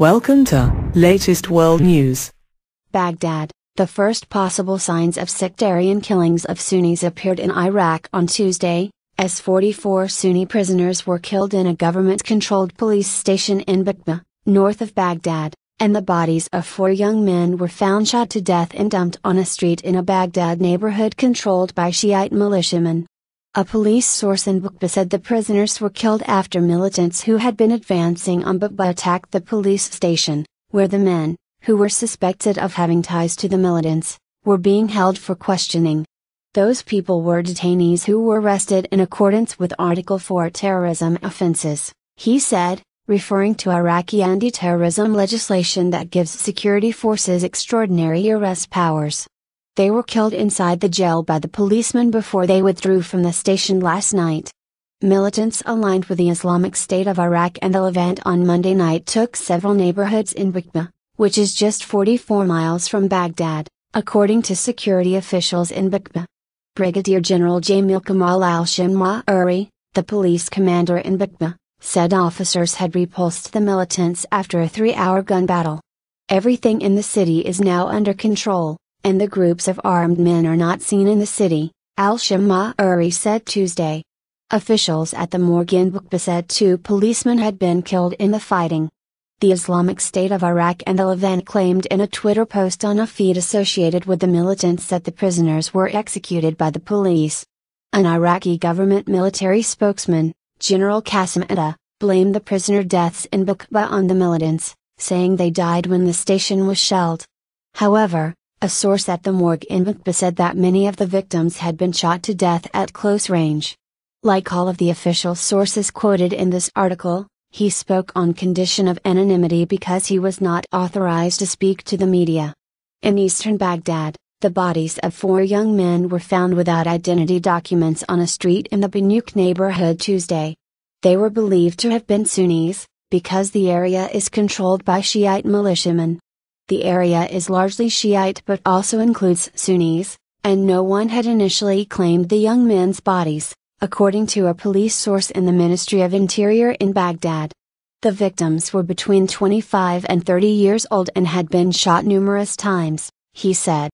Welcome to Latest World News. Baghdad. The first possible signs of sectarian killings of Sunnis appeared in Iraq on Tuesday, as 44 Sunni prisoners were killed in a government controlled police station in Bakma, north of Baghdad, and the bodies of four young men were found shot to death and dumped on a street in a Baghdad neighborhood controlled by Shiite militiamen. A police source in Bukba said the prisoners were killed after militants who had been advancing on Bukba attacked the police station, where the men, who were suspected of having ties to the militants, were being held for questioning. Those people were detainees who were arrested in accordance with Article 4 terrorism offenses, he said, referring to Iraqi anti terrorism legislation that gives security forces extraordinary arrest powers. They were killed inside the jail by the policemen before they withdrew from the station last night. Militants aligned with the Islamic State of Iraq and the Levant on Monday night took several neighborhoods in Bikma, which is just 44 miles from Baghdad, according to security officials in Bikma. Brigadier General Jamil Kamal al Uri, the police commander in Bikma, said officers had repulsed the militants after a three hour gun battle. Everything in the city is now under control, and the groups of armed men are not seen in the city, Al Shama Uri said Tuesday. Officials at the Morgan Bukba said two policemen had been killed in the fighting. The Islamic State of Iraq and the Levant claimed in a Twitter post on a feed associated with the militants that the prisoners were executed by the police. An Iraqi government military spokesman, General Qasim Etta, blamed the prisoner deaths in Bukba on the militants, saying they died when the station was shelled. However, a source at the morgue in Vakpa said that many of the victims had been shot to death at close range. Like all of the official sources quoted in this article, he spoke on condition of anonymity because he was not authorized to speak to the media. In eastern Baghdad, the bodies of four young men were found without identity documents on a street in the Banuk neighborhood Tuesday. They were believed to have been Sunnis, because the area is controlled by Shiite militiamen. The area is largely Shiite but also includes Sunnis, and no one had initially claimed the young men's bodies, according to a police source in the Ministry of Interior in Baghdad. The victims were between 25 and 30 years old and had been shot numerous times, he said.